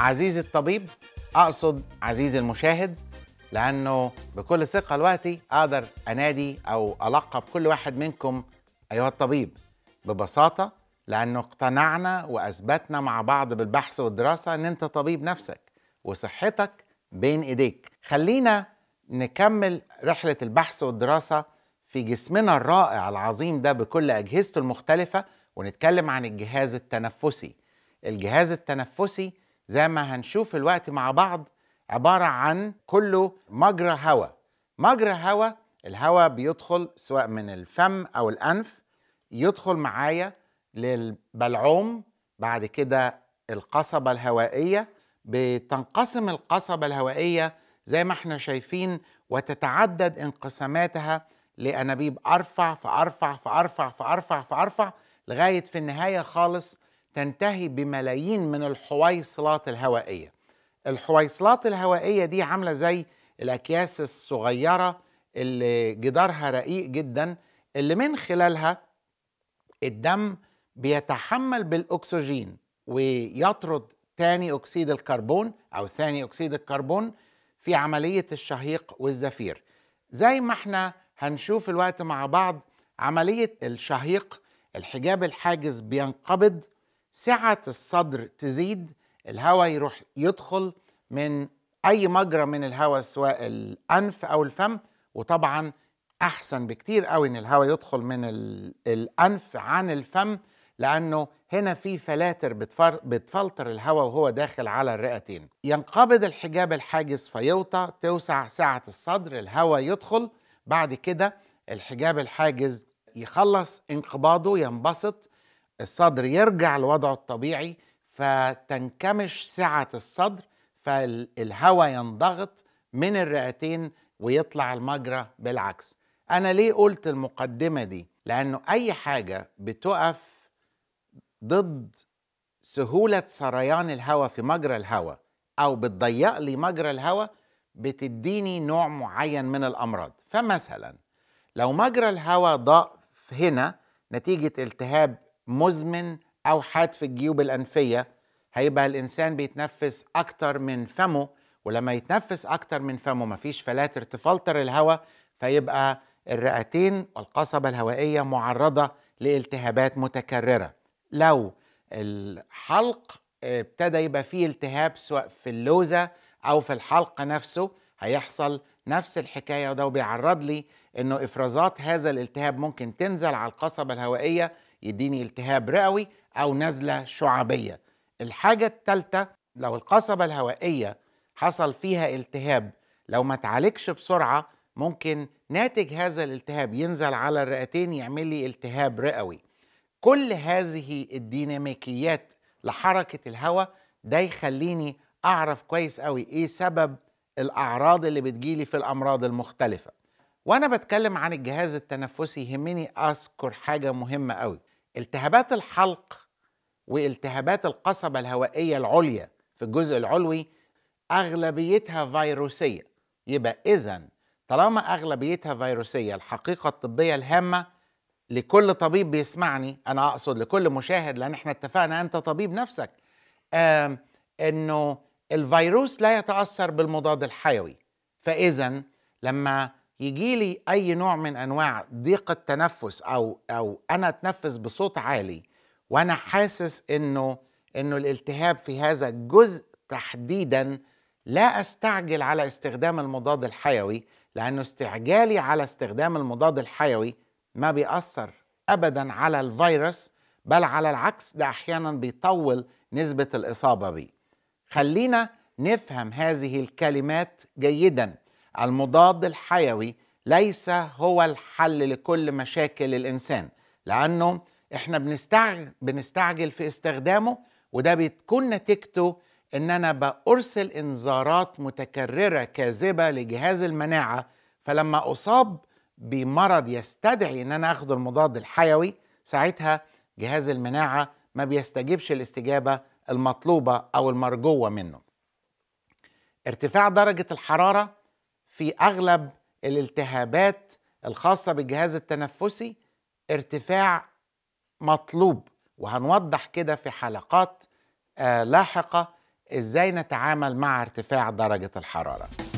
عزيز الطبيب اقصد عزيز المشاهد لانه بكل ثقه دلوقتي اقدر انادي او القب كل واحد منكم ايها الطبيب ببساطه لانه اقتنعنا واثبتنا مع بعض بالبحث والدراسه ان انت طبيب نفسك وصحتك بين ايديك خلينا نكمل رحله البحث والدراسه في جسمنا الرائع العظيم ده بكل اجهزته المختلفه ونتكلم عن الجهاز التنفسي الجهاز التنفسي زي ما هنشوف الوقت مع بعض عبارة عن كله مجرى هواء مجرى هواء الهواء بيدخل سواء من الفم أو الأنف يدخل معايا للبلعوم بعد كده القصبة الهوائية بتنقسم القصبة الهوائية زي ما احنا شايفين وتتعدد انقساماتها لأنابيب أرفع فأرفع فأرفع فأرفع فأرفع, فأرفع لغاية في النهاية خالص تنتهي بملايين من الحويصلات الهوائية الحويصلات الهوائية دي عاملة زي الأكياس الصغيرة اللي جدارها رقيق جدا اللي من خلالها الدم بيتحمل بالأكسجين ويطرد ثاني أكسيد الكربون أو ثاني أكسيد الكربون في عملية الشهيق والزفير زي ما احنا هنشوف الوقت مع بعض عملية الشهيق الحجاب الحاجز بينقبض سعة الصدر تزيد الهواء يروح يدخل من أي مجرى من الهواء سواء الأنف أو الفم وطبعا أحسن بكتير قوي إن الهواء يدخل من الأنف عن الفم لأنه هنا في فلاتر بتفلتر الهواء وهو داخل على الرئتين ينقبض الحجاب الحاجز فيوطى توسع سعة الصدر الهواء يدخل بعد كده الحجاب الحاجز يخلص انقباضه ينبسط الصدر يرجع لوضعه الطبيعي فتنكمش سعة الصدر فالهواء ينضغط من الرئتين ويطلع المجرى بالعكس أنا ليه قلت المقدمة دي؟ لأنه أي حاجة بتقف ضد سهولة سريان الهواء في مجرى الهواء أو بتضيق لي مجرى الهواء بتديني نوع معين من الأمراض فمثلا لو مجرى الهواء ضاق هنا نتيجة التهاب مزمن أو حاد في الجيوب الأنفية هيبقى الإنسان بيتنفس أكتر من فمه ولما يتنفس أكتر من فمه مفيش فلاتر تفلتر الهواء فيبقى الرئتين والقصبة الهوائية معرضة لالتهابات متكررة لو الحلق آه، ابتدى يبقى فيه التهاب سواء في اللوزة أو في الحلق نفسه هيحصل نفس الحكاية وده بيعرض لي أنه إفرازات هذا الالتهاب ممكن تنزل على القصبة الهوائية يديني التهاب رئوي أو نزلة شعبية الحاجة الثالثة لو القصبة الهوائية حصل فيها التهاب لو ما تعالجش بسرعة ممكن ناتج هذا الالتهاب ينزل على الرئتين يعمل لي التهاب رئوي كل هذه الديناميكيات لحركة الهواء ده يخليني أعرف كويس قوي إيه سبب الأعراض اللي بتجيلي في الأمراض المختلفة وأنا بتكلم عن الجهاز التنفسي يهمني أذكر حاجة مهمة قوي التهابات الحلق والتهابات القصبة الهوائية العليا في الجزء العلوي أغلبيتها فيروسية يبقى إذا طالما أغلبيتها فيروسية الحقيقة الطبية الهامة لكل طبيب بيسمعني أنا أقصد لكل مشاهد لأن احنا اتفقنا أنت طبيب نفسك أنه الفيروس لا يتأثر بالمضاد الحيوي فإذا لما يجي لي اي نوع من انواع ضيق التنفس او او انا اتنفس بصوت عالي وانا حاسس انه انه الالتهاب في هذا الجزء تحديدا لا استعجل على استخدام المضاد الحيوي لانه استعجالي على استخدام المضاد الحيوي ما بيأثر ابدا على الفيروس بل على العكس ده احيانا بيطول نسبه الاصابه بيه خلينا نفهم هذه الكلمات جيدا المضاد الحيوي ليس هو الحل لكل مشاكل الانسان لانه احنا بنستعجل, بنستعجل في استخدامه وده بتكون نتيجته ان انا بارسل انذارات متكرره كاذبه لجهاز المناعه فلما اصاب بمرض يستدعي ان انا اخد المضاد الحيوي ساعتها جهاز المناعه ما بيستجيبش الاستجابه المطلوبه او المرجوه منه ارتفاع درجه الحراره في اغلب الالتهابات الخاصه بالجهاز التنفسي ارتفاع مطلوب وهنوضح كده في حلقات آه، لاحقه ازاي نتعامل مع ارتفاع درجه الحراره